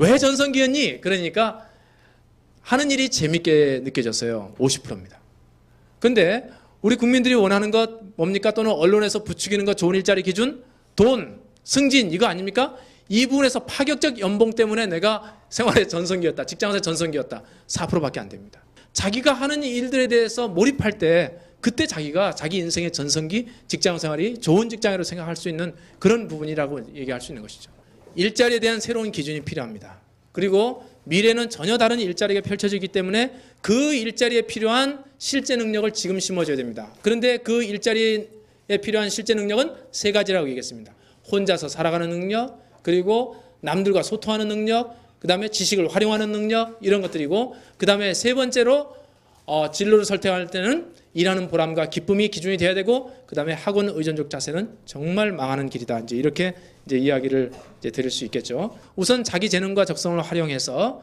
왜 전성기였니? 그러니까 하는 일이 재밌게 느껴졌어요. 50%입니다. 근데 우리 국민들이 원하는 것 뭡니까? 또는 언론에서 부추기는 것 좋은 일자리 기준? 돈, 승진, 이거 아닙니까? 이 부분에서 파격적 연봉 때문에 내가 생활의 전성기였다. 직장에서 전성기였다. 4%밖에 안 됩니다. 자기가 하는 일들에 대해서 몰입할 때 그때 자기가 자기 인생의 전성기 직장 생활이 좋은 직장으로 생각할 수 있는 그런 부분이라고 얘기할 수 있는 것이죠. 일자리에 대한 새로운 기준이 필요합니다. 그리고 미래는 전혀 다른 일자리가 펼쳐지기 때문에 그 일자리에 필요한 실제 능력을 지금 심어줘야 됩니다. 그런데 그 일자리에 필요한 실제 능력은 세 가지라고 얘기했습니다. 혼자서 살아가는 능력, 그리고 남들과 소통하는 능력, 그 다음에 지식을 활용하는 능력, 이런 것들이고, 그 다음에 세 번째로 어, 진로를 설정할 때는 일하는 보람과 기쁨이 기준이 돼야 되고 그다음에 학원 의존적 자세는 정말 망하는 길이다. 이제 이렇게 이제 이야기를 이제 드릴 수 있겠죠. 우선 자기 재능과 적성을 활용해서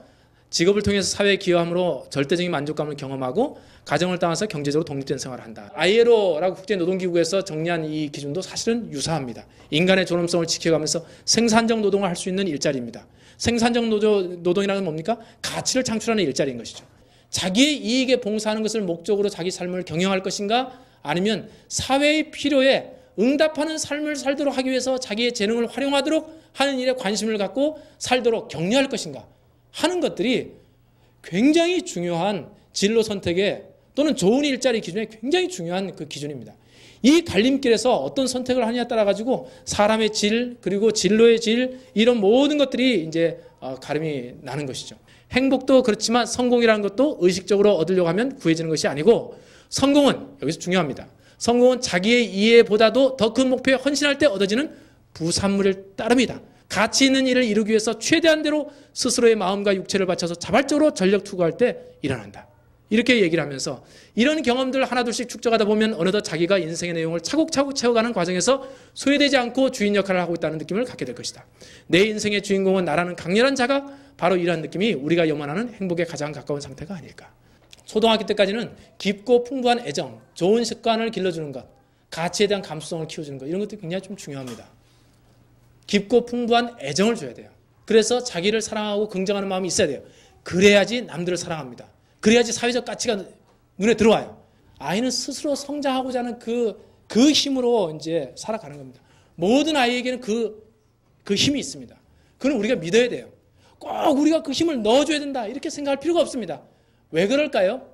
직업을 통해서 사회에 기여함으로 절대적인 만족감을 경험하고 가정을 떠나서 경제적으로 독립된 생활을 한다. ILO라고 국제노동기구에서 정리한 이 기준도 사실은 유사합니다. 인간의 존엄성을 지켜가면서 생산적 노동을 할 수 있는 일자리입니다. 생산적 노조, 노동이라는 건 뭡니까? 가치를 창출하는 일자리인 것이죠. 자기의 이익에 봉사하는 것을 목적으로 자기 삶을 경영할 것인가? 아니면 사회의 필요에 응답하는 삶을 살도록 하기 위해서 자기의 재능을 활용하도록 하는 일에 관심을 갖고 살도록 격려할 것인가? 하는 것들이 굉장히 중요한 진로 선택에 또는 좋은 일자리 기준에 굉장히 중요한 그 기준입니다. 이 갈림길에서 어떤 선택을 하느냐에 따라 가지고 사람의 질 그리고 진로의 질 이런 모든 것들이 이제 어, 가름이 나는 것이죠. 행복도 그렇지만 성공이라는 것도 의식적으로 얻으려고 하면 구해지는 것이 아니고 성공은 여기서 중요합니다. 성공은 자기의 이해보다도 더 큰 목표에 헌신할 때 얻어지는 부산물을따릅니다 가치 있는 일을 이루기 위해서 최대한대로 스스로의 마음과 육체를 바쳐서 자발적으로 전력 투구할 때 일어난다. 이렇게 얘기를 하면서 이런 경험들 을 하나둘씩 축적하다 보면 어느덧 자기가 인생의 내용을 차곡차곡 채워가는 과정에서 소외되지 않고 주인 역할을 하고 있다는 느낌을 갖게 될 것이다. 내 인생의 주인공은 나라는 강렬한 자가 바로 이러한 느낌이 우리가 염원하는 행복에 가장 가까운 상태가 아닐까. 초등학교 때까지는 깊고 풍부한 애정, 좋은 습관을 길러주는 것, 가치에 대한 감수성을 키워주는 것, 이런 것도 굉장히 좀 중요합니다. 깊고 풍부한 애정을 줘야 돼요. 그래서 자기를 사랑하고 긍정하는 마음이 있어야 돼요. 그래야지 남들을 사랑합니다. 그래야지 사회적 가치가 눈에 들어와요. 아이는 스스로 성장하고자 하는 그, 그 힘으로 이제 살아가는 겁니다. 모든 아이에게는 그, 그 힘이 있습니다. 그건 우리가 믿어야 돼요. 꼭 우리가 그 힘을 넣어줘야 된다. 이렇게 생각할 필요가 없습니다. 왜 그럴까요?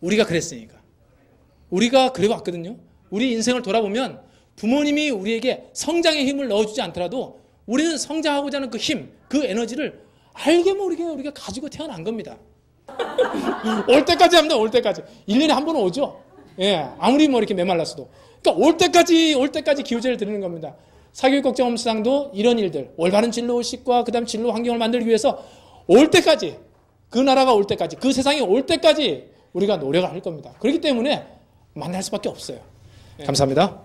우리가 그랬으니까. 우리가 그래 왔거든요. 우리 인생을 돌아보면 부모님이 우리에게 성장의 힘을 넣어주지 않더라도 우리는 성장하고자 하는 그 힘, 그 에너지를 알게 모르게 뭐 우리가 가지고 태어난 겁니다. 올 때까지 합니다. 올 때까지. 1년에 한 번 오죠. 예. 아무리 뭐 이렇게 메말랐어도. 그러니까 올 때까지 올 때까지 기우제를 드리는 겁니다. 사교육 걱정엄수상도 이런 일들, 올바른 진로 의식과 그다음 진로 환경을 만들기 위해서 올 때까지 그 나라가 올 때까지 그 세상이 올 때까지 우리가 노력을 할 겁니다. 그렇기 때문에 만날 수밖에 없어요. 예. 감사합니다.